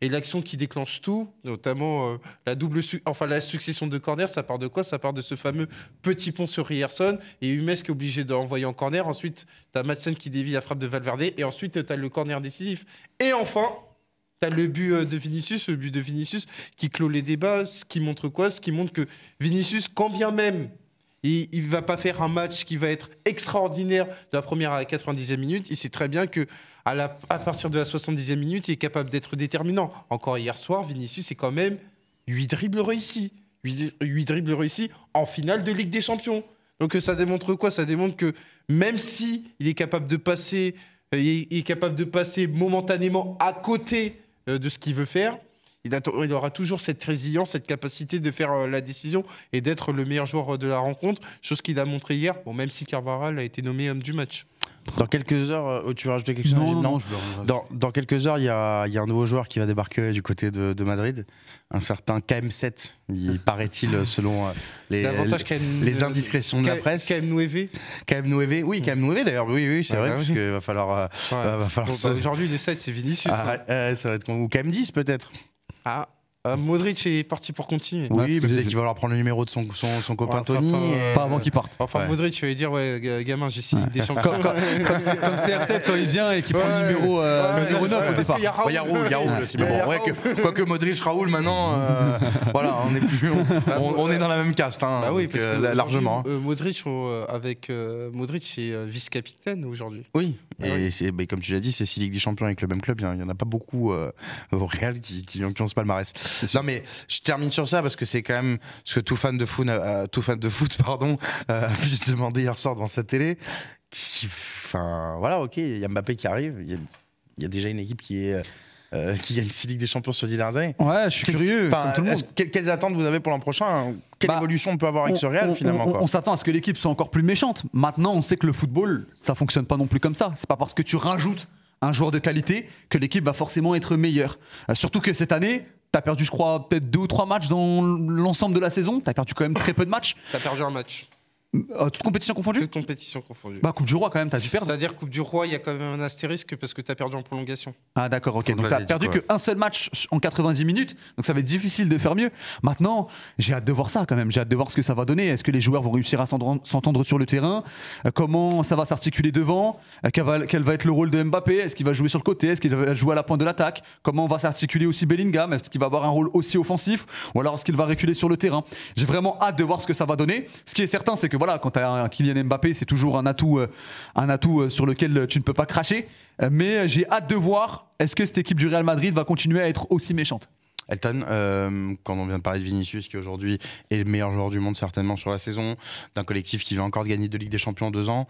Et l'action qui déclenche tout, notamment euh, la double, enfin la succession de corners, ça part de quoi Ça part de ce fameux petit pont sur Rierson et Humes qui est obligé d'envoyer en corner. Ensuite, tu as Madsen qui dévie la frappe de Valverde et ensuite tu as le corner décisif. Et enfin, tu as le but euh, de Vinicius, le but de Vinicius qui clôt les débats, ce qui montre quoi Ce qui montre que Vinicius, quand bien même il ne va pas faire un match qui va être extraordinaire de la première à la 90e minute. Il sait très bien que à, partir de la 70e minute, il est capable d'être déterminant. Encore hier soir, Vinicius est quand même 8 dribbles réussis. 8, dribbles réussis en finale de Ligue des Champions. Donc euh, ça démontre quoi Ça démontre que même si il est capable de passer, euh, il est capable de passer momentanément à côté euh, de ce qu'il veut faire, il, aura toujours cette résilience, cette capacité de faire euh, la décision et d'être le meilleur joueur euh, de la rencontre, chose qu'il a montré hier, bon, même si Carvaral a été nommé homme du match. Dans quelques heures, euh, tu veux rajouter quelque chose Non, non, dans, quelques heures, il y, a, un nouveau joueur qui va débarquer du côté de, Madrid, un certain KM7, il paraît-il, selon les, les, indiscrétions de la presse. KM9 km oui, mm. KM9 d'ailleurs, oui, oui c'est ah, vrai, bah parce qu'il va falloir. Bah, aujourd'hui, le 7, c'est Vinicius. Ah, hein. ça va être... Ou KM10 peut-être ah. Euh, Modric est parti pour continuer. Oui, mais peut-être qu'il va leur prendre le numéro de son, son, copain Tony. Euh, Pas, avant qu'il parte. Enfin, Modric, je vais dire, ouais, gamin, j'ai signé des champions. Comme, CR7 quand il vient et qu'il prend le numéro, 9 euh, au départ. Il y a Raoul, bon, que, quoique Modric, Raoul, maintenant, voilà, on est, plus, on, bah, est dans la même caste. Hein, oui, largement. Modric, avec Modric, c'est vice-capitaine aujourd'hui. Oui. Et, ben, comme tu l'as dit, c'est 6 ligue des Champions avec le même club. Il n'y en, a pas beaucoup euh, au Real qui, qui, ont ce palmarès. Non, mais je termine sur ça parce que c'est quand même ce que tout fan de foot, euh, tout fan de foot pardon, a euh, pu se demander hier soir devant sa télé. Enfin, voilà, ok, il y a Mbappé qui arrive. Il y, a déjà une équipe qui est euh, qui gagne 6 Ligues des Champions sur 10 dernières Ouais, je suis curieux. tout le monde. quelles attentes vous avez pour l'an prochain Quelle bah, évolution on peut avoir avec ce Real finalement On, s'attend à ce que l'équipe soit encore plus méchante. Maintenant, on sait que le football, ça fonctionne pas non plus comme ça. C'est pas parce que tu rajoutes un joueur de qualité que l'équipe va forcément être meilleure. Euh, surtout que cette année, T'as perdu, je crois, peut-être deux ou trois matchs dans l'ensemble de la saison. T'as perdu quand même très peu de matchs. T'as perdu un match. Euh, toute compétition confondue Toute compétition confondue. Bah, Coupe du Roi, quand même, t'as dû perdre. C'est-à-dire, Coupe du Roi, il y a quand même un astérisque parce que t'as perdu en prolongation. Ah, d'accord, ok. Donc, t'as perdu qu'un seul match en 90 minutes. Donc, ça va être difficile de faire mieux. Maintenant, j'ai hâte de voir ça quand même. J'ai hâte de voir ce que ça va donner. Est-ce que les joueurs vont réussir à s'entendre sur le terrain euh, Comment ça va s'articuler devant euh, quel, va, être le rôle de Mbappé Est-ce qu'il va jouer sur le côté Est-ce qu'il va jouer à la pointe de l'attaque Comment va s'articuler aussi Bellingham Est-ce qu'il va avoir un rôle aussi offensif Ou alors, est-ce qu'il va reculer sur le terrain J'ai vraiment hâte de voir ce que ça va donner. Ce qui est certain, c'est que quand tu as un Kylian Mbappé, c'est toujours un atout, euh, un atout euh, sur lequel euh, tu ne peux pas cracher. Mais j'ai hâte de voir, est-ce que cette équipe du Real Madrid va continuer à être aussi méchante Elton, quand on vient de parler de Vinicius, qui aujourd'hui est le meilleur joueur du monde certainement sur la saison, d'un collectif qui va encore gagner de Ligue des Champions en deux ans,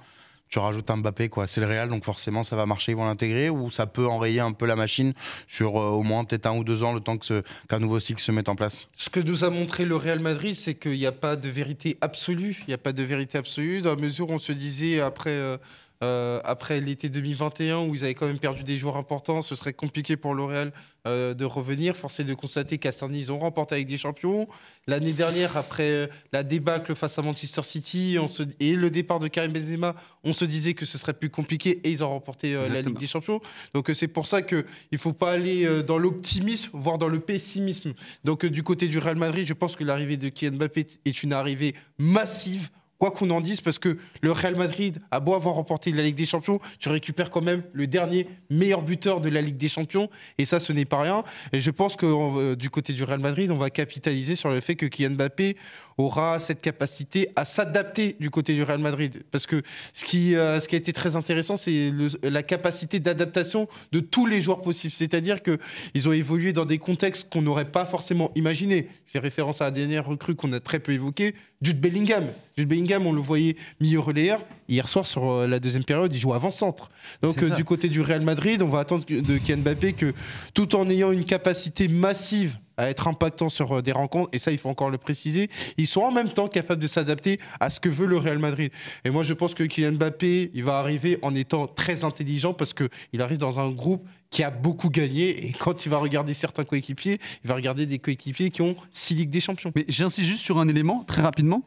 tu rajoutes un Mbappé, quoi. C'est le Real, donc forcément, ça va marcher, ils vont l'intégrer, ou ça peut enrayer un peu la machine sur euh, au moins peut-être un ou deux ans, le temps qu'un nouveau cycle se mette en place. Ce que nous a montré le Real Madrid, c'est qu'il n'y a pas de vérité absolue. Il n'y a pas de vérité absolue, dans la mesure où on se disait après. Euh, euh, après l'été 2021, où ils avaient quand même perdu des joueurs importants, ce serait compliqué pour L'Oréal euh, de revenir. Forcé de constater qu'à Cerny, ils ont remporté avec des champions. L'année dernière, après euh, la débâcle face à Manchester City on se... et le départ de Karim Benzema, on se disait que ce serait plus compliqué et ils ont remporté la Ligue des Champions. Donc c'est pour ça qu'il ne faut pas aller dans l'optimisme, voire dans le pessimisme. Donc du côté du Real Madrid, je pense que l'arrivée de Kylian Mbappé est une arrivée massive quoi qu'on en dise, parce que le Real Madrid a beau avoir remporté la Ligue des Champions, tu récupères quand même le dernier meilleur buteur de la Ligue des Champions, et ça, ce n'est pas rien. Et je pense que euh, du côté du Real Madrid, on va capitaliser sur le fait que Kylian Mbappé aura cette capacité à s'adapter du côté du Real Madrid, parce que ce qui, euh, ce qui a été très intéressant, c'est la capacité d'adaptation de tous les joueurs possibles. C'est-à-dire qu'ils ont évolué dans des contextes qu'on n'aurait pas forcément imaginés. J'ai référence à la dernière recrue qu'on a très peu évoquée, Jude Bellingham. Jude Bellingham, on le voyait milieu relayeur. Hier soir, sur euh, la deuxième période, il joue avant-centre. Donc, euh, du côté du Real Madrid, on va attendre de Kian Mbappé que, tout en ayant une capacité massive à être impactant sur euh, des rencontres, et ça, il faut encore le préciser, ils sont en même temps capables de s'adapter à ce que veut le Real Madrid. Et moi, je pense que Kylian Mbappé, il va arriver en étant très intelligent parce qu'il arrive dans un groupe qui a beaucoup gagné. Et quand il va regarder certains coéquipiers, il va regarder des coéquipiers qui ont six Ligues des Champions. Mais j'insiste juste sur un élément, très rapidement,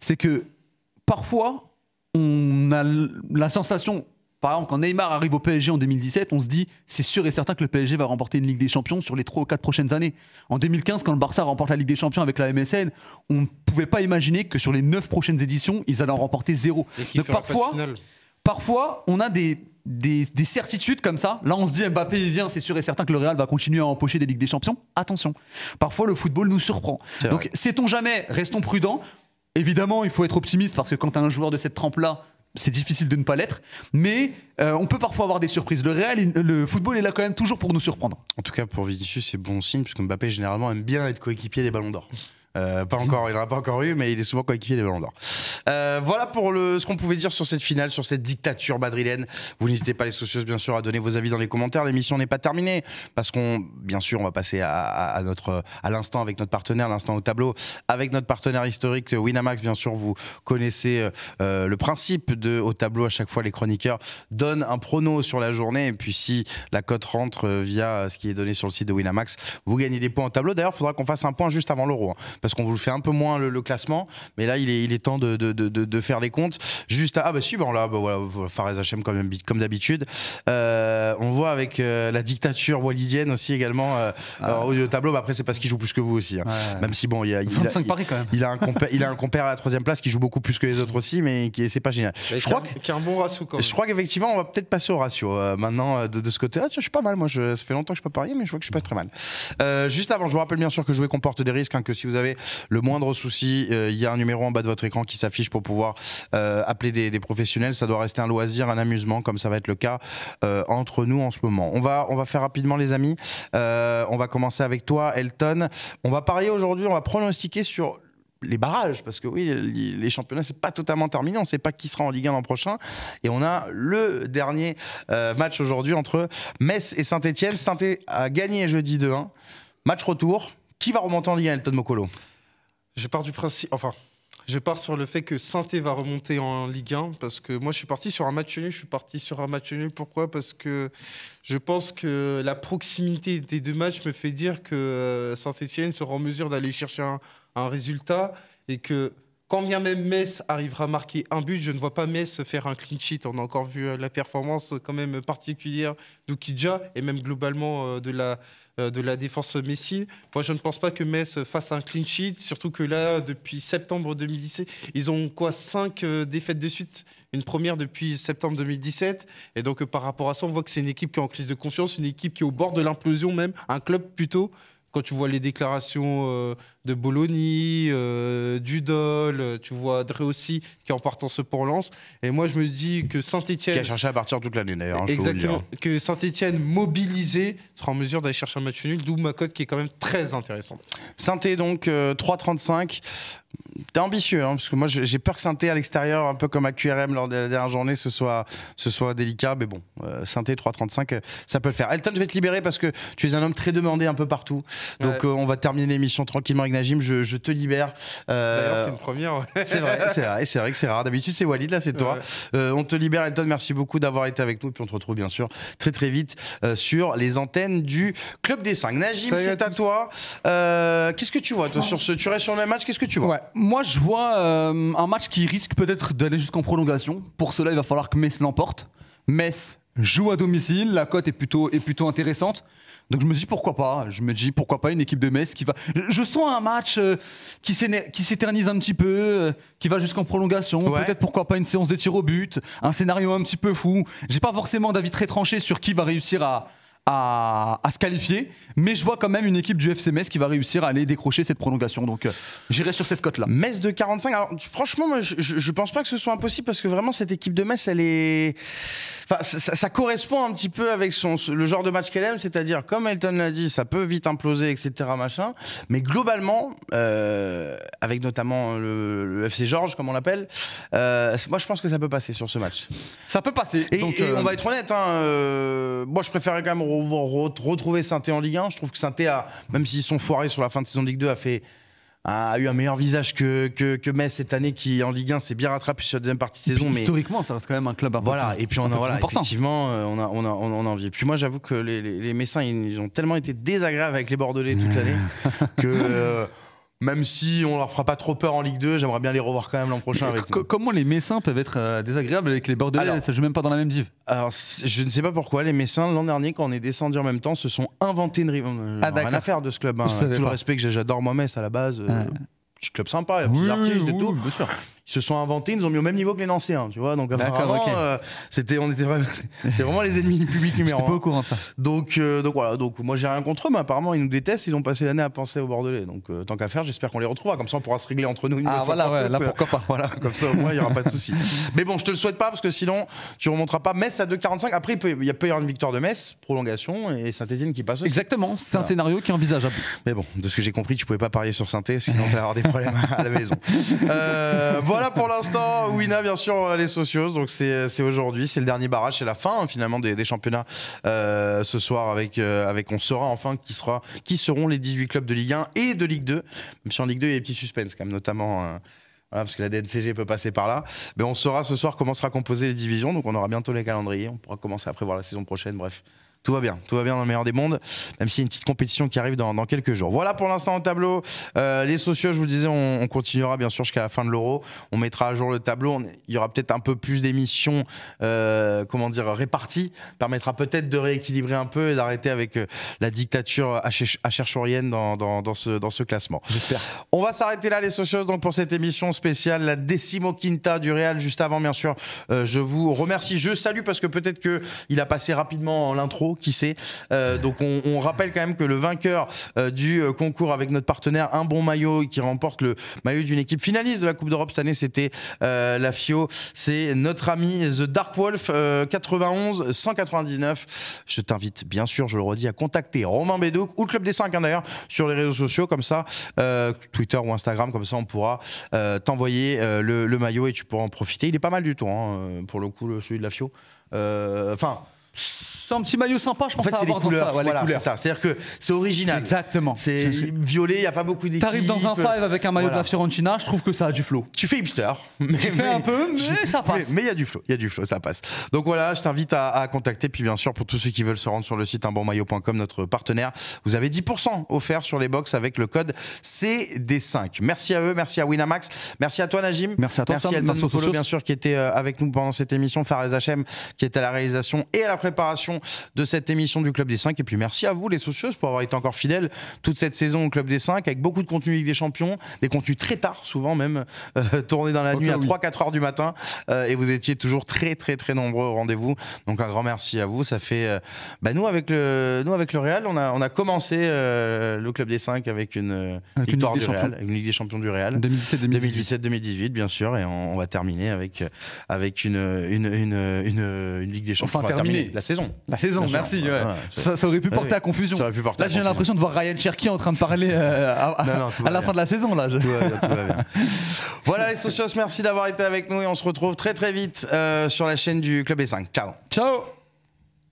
c'est que parfois, on a la sensation par exemple, quand Neymar arrive au PSG en 2017, on se dit c'est sûr et certain que le PSG va remporter une Ligue des Champions sur les 3 ou 4 prochaines années. En 2015, quand le Barça remporte la Ligue des Champions avec la MSN, on ne pouvait pas imaginer que sur les 9 prochaines éditions, ils allaient en remporter zéro. parfois, on a des, certitudes comme ça. Là, on se dit Mbappé, il vient, c'est sûr et certain que le Real va continuer à empocher des Ligues des Champions. Attention, parfois le football nous surprend. Donc, sait-on jamais, restons prudents. Évidemment, il faut être optimiste parce que quand un joueur de cette trempe-là, c'est difficile de ne pas l'être, mais euh, on peut parfois avoir des surprises. Le le football est là quand même toujours pour nous surprendre. En tout cas, pour Vinicius, c'est bon signe, puisque Mbappé généralement aime bien être coéquipier des Ballons d'Or. Euh, pas encore, il n'en a pas encore eu, mais il est souvent coéquipier des Ballons d'Or. Euh, voilà pour le, ce qu'on pouvait dire sur cette finale, sur cette dictature madrilène. Vous n'hésitez pas, les socios, bien sûr, à donner vos avis dans les commentaires. L'émission n'est pas terminée parce qu'on, bien sûr, on va passer à, notre, à l'instant avec notre partenaire, l'instant au tableau, avec notre partenaire historique euh, Winamax. Bien sûr, vous connaissez le principe de au tableau à chaque fois les chroniqueurs donnent un prono sur la journée et puis si la cote rentre via ce qui est donné sur le site de Winamax, vous gagnez des points au tableau. D'ailleurs, il faudra qu'on fasse un point juste avant l'euro. Hein, parce qu'on vous le fait un peu moins le, classement. Mais là, il est, il est temps de, de, de, de faire les comptes. Juste, à, ah bah si, bon là, bah, voilà, bah, Fares Hachem comme, comme d'habitude. Euh, on voit avec euh, la dictature walidienne aussi également euh, du ah. au tableau. mais bah, après, c'est parce qu'il joue plus que vous aussi. Hein. Même si, bon, il a, il, il a un compère, il a un compère à la troisième place qui joue beaucoup plus que les autres aussi, mais qui c'est pas génial. je crois bon ratio Je crois qu'effectivement, on va peut-être passer au ratio euh, maintenant de, ce côté-là. Je suis pas mal, moi, je, ça fait longtemps que je peux parier, mais je vois que je suis pas très mal. juste avant, je vous rappelle bien sûr que jouer comporte des risques, hein, que si vous avez le moindre souci. Euh, il y a un numéro en bas de votre écran qui s'affiche pour pouvoir euh, appeler des, professionnels. Ça doit rester un loisir, un amusement, comme ça va être le cas euh, entre nous en ce moment. On va, on va faire rapidement, les amis. on va commencer avec toi, Elton. On va parier aujourd'hui, on va pronostiquer sur les barrages, parce que oui, les championnats, c'est pas totalement terminé. On ne sait pas qui sera en Ligue 1 l'an prochain. Et on a le dernier match aujourd'hui entre Metz et Saint-Etienne. Saint-Etienne a gagné jeudi 2-1. Match retour. Qui va remonter en Ligue 1, Elton Mokolo Je pars du principe. Enfin, je pars sur le fait que saint va remonter en Ligue 1 parce que moi je suis parti sur un match nul. Je suis parti sur un match nul. Pourquoi Parce que je pense que la proximité des deux matchs me fait dire que euh, Saint-Etienne sera en mesure d'aller chercher un, un résultat et que quand bien même Metz arrivera à marquer un but, je ne vois pas Metz faire un clean sheet. On a encore vu euh, la performance quand même particulière d'Ukidja et même globalement euh, de la, euh, de la défense Messi. Moi, je ne pense pas que Metz fasse un clean sheet, surtout que là, depuis septembre 2017, ils ont quoi Cinq défaites de suite une première depuis septembre 2017. Et donc, par rapport à ça, on voit que c'est une équipe qui est en crise de conscience, une équipe qui est au bord de l'implosion même, un club plutôt quand tu vois les déclarations euh, de Bologna, euh, Dudol, euh, tu vois Dre aussi qui est en ce pour Lens. Et moi, je me dis que Saint-Etienne. Qui a cherché à partir toute l'année d'ailleurs. Hein, exactement. Hein. Que Saint-Etienne mobilisé sera en mesure d'aller chercher un match nul, d'où ma cote qui est quand même très intéressante. Saint-Etienne, donc 3,35. T'es ambitieux, hein, parce que moi j'ai peur que synthé à l'extérieur, un peu comme à QRM lors de la dernière journée, ce soit, ce soit délicat, mais bon, euh, synthé 335, euh, ça peut le faire. Elton, je vais te libérer parce que tu es un homme très demandé un peu partout. Donc euh, on va terminer l'émission tranquillement avec Najim, je, te libère. Euh, D'ailleurs, c'est une première. C'est vrai, c'est vrai, c'est vrai que c'est rare. D'habitude, c'est Walid, là, c'est toi. on te libère, Elton, merci beaucoup d'avoir été avec nous, puis on te retrouve bien sûr très très vite sur les antennes du Club des 5. Najim, c'est à, toi. Qu'est-ce que tu vois, toi, sur ce Tu restes sur le match, qu'est-ce que tu vois moi, je vois euh, un match qui risque peut-être d'aller jusqu'en prolongation. Pour cela, il va falloir que Metz l'emporte. Metz joue à domicile, la cote est plutôt, plutôt intéressante. Donc je me dis pourquoi pas, je me dis pourquoi pas une équipe de Metz qui va... Je sens un match euh, qui s'éternise un petit peu, euh, qui va jusqu'en prolongation, peut-être pourquoi pas une séance de tir au but, un scénario un petit peu fou. J'ai pas forcément d'avis très tranché sur qui va réussir à, à, se qualifier, mais je vois quand même une équipe du FC Metz qui va réussir à aller décrocher cette prolongation. Donc euh, j'irai sur cette cote-là. Metz de 45. Alors franchement, moi, je, ne pense pas que ce soit impossible parce que vraiment cette équipe de Metz, elle est, enfin, ça, correspond un petit peu avec son le genre de match qu'elle aime, c'est-à-dire comme Elton l'a dit, ça peut vite imploser, etc. Machin. Mais globalement, euh, avec notamment le, FC Georges, comme on l'appelle, euh, moi je pense que ça peut passer sur ce match. Ça peut passer. Et, donc, on va être honnête. Hein, moi, je préférais quand même retrouver Saint-Étienne en Ligue 1. Je trouve que Saint-Étienne, même s'ils sont foirés sur la fin de saison de Ligue 2, a fait a eu un meilleur visage que, que, Metz cette année qui en Ligue 1 s'est bien rattrapé sur la deuxième partie de saison. mais historiquement, ça reste quand même un club important. Voilà, et puis on a, effectivement, euh, on a, on, a, on envie. Puis moi, j'avoue que les, Messins, ils, ont tellement été désagréables avec les Bordelais toute l'année que. Euh, même si on leur fera pas trop peur en Ligue 2, j'aimerais bien les revoir quand même l'an prochain. Euh, avec nous. Comment les Messins peuvent être euh, désagréables avec les Bordelais Ça joue même pas dans la même div. Alors, je ne sais pas pourquoi les Messins l'an dernier quand on est descendu en même temps se sont inventés une euh, affaire ah, rien à faire de ce club. Hein. Tout le respect que j'adore moi Metz à la base. Euh, Club sympa, un petit artiste et tout. bien sûr se sont inventés, ils nous ont mis au même niveau que les Nancéens, tu vois. Donc apparemment, euh, c'était, on était vraiment, vraiment les ennemis publics numéro un. pas au courant de ça. Donc, euh, donc voilà. Donc moi j'ai rien contre eux, mais apparemment ils nous détestent. Ils ont passé l'année à penser au Bordelais. Donc euh, tant qu'à faire, j'espère qu'on les retrouvera. Comme ça, on pourra se régler entre nous. ah voilà, là pourquoi pas. comme ça au moins il n'y aura pas de souci. mais bon, je te le souhaite pas parce que sinon tu remonteras pas. Metz à 2,45. Après, il peut, peut y avoir une victoire de Metz, prolongation et Saint-Étienne qui passe. Aussi. Exactement. C'est un scénario qui est envisageable. Mais bon, de ce que j'ai compris, tu pouvais pas parier sur Saint-Étienne, sinon tu avoir des problèmes à la maison voilà pour l'instant. Wina, bien sûr, les socios. Donc c'est aujourd'hui, c'est le dernier barrage, c'est la fin hein, finalement des, championnats euh, ce soir avec euh, avec on saura enfin qui sera qui seront les 18 clubs de Ligue 1 et de Ligue 2. Même si en Ligue 2 il y a des petits suspens quand même, notamment. Euh, parce que la DNCG peut passer par là. Mais on saura ce soir comment sera composée les divisions. Donc on aura bientôt les calendriers. On pourra commencer à prévoir la saison prochaine. Bref, tout va bien, tout va bien dans le meilleur des mondes, même s'il y a une petite compétition qui arrive dans, quelques jours. Voilà pour l'instant le tableau. Euh, les sociaux, je vous disais, on, continuera bien sûr jusqu'à la fin de l'euro. On mettra à jour le tableau. il y aura peut-être un peu plus d'émissions, euh, comment dire, réparties. Permettra peut-être de rééquilibrer un peu et d'arrêter avec euh, la dictature acherchourienne dans, dans, ce, dans ce classement. J'espère. On va s'arrêter là, les socios, donc pour cette émission spéciale, la décimo quinta du Real, juste avant, bien sûr. je vous remercie. Je salue parce que peut-être qu'il a passé rapidement l'intro qui sait. Euh, donc on, rappelle quand même que le vainqueur euh, du euh, concours avec notre partenaire Un Bon Maillot qui remporte le maillot d'une équipe finaliste de la Coupe d'Europe cette année, c'était la FIO. C'est notre ami The Dark Wolf 91 199. Je t'invite bien sûr, je le redis, à contacter Romain Bédouc ou le Club des 5 hein, d'ailleurs sur les réseaux sociaux comme ça, Twitter ou Instagram, comme ça on pourra t'envoyer le, maillot et tu pourras en profiter. Il est pas mal du tout hein, pour le coup celui de la FIO. Enfin c'est un petit maillot sympa, je pense. En c'est les couleurs. voilà, c'est ça. C'est-à-dire que c'est original. Exactement. C'est violet, il n'y a pas beaucoup tu arrives dans un five avec un maillot de la Fiorentina, je trouve que ça a du flow. Tu fais hipster. Mais, tu fais un peu, mais ça passe. Mais il y a du flow, il y a du flow, ça passe. Donc voilà, je t'invite à, contacter. Puis bien sûr, pour tous ceux qui veulent se rendre sur le site unbonmaillot.com, notre partenaire, vous avez 10% offert sur les box avec le code CD5. Merci à eux, merci à Winamax, merci à toi Najim. Merci à toi, merci à bien sûr, qui était euh, avec nous pendant cette émission. Farès HM, qui était à la réalisation et la préparation de cette émission du Club des 5. Et puis merci à vous, les socieuses, pour avoir été encore fidèles toute cette saison au Club des 5, avec beaucoup de contenu Ligue des Champions, des contenus très tard, souvent même tourné euh, tournés dans la nuit à 3-4 heures du matin. Euh, et vous étiez toujours très, très, très nombreux au rendez-vous. Donc un grand merci à vous. Ça fait. Euh, bah, nous, avec le, nous, avec le Real, on a, on a commencé le Club des 5 avec une victoire du Real, une Ligue des Champions du Real. 2017-2018, bien sûr. Et on, va terminer avec, avec une, une, une, une, Ligue des Champions. Enfin, terminé la saison. La saison, merci. ça, aurait pu porter à confusion. là, j'ai l'impression de voir Ryan Cherky en train de parler euh, à, la fin de la saison. voilà, les socios, merci d'avoir été avec nous et on se retrouve très très vite euh, sur la chaîne du Club b 5 Ciao. Ciao.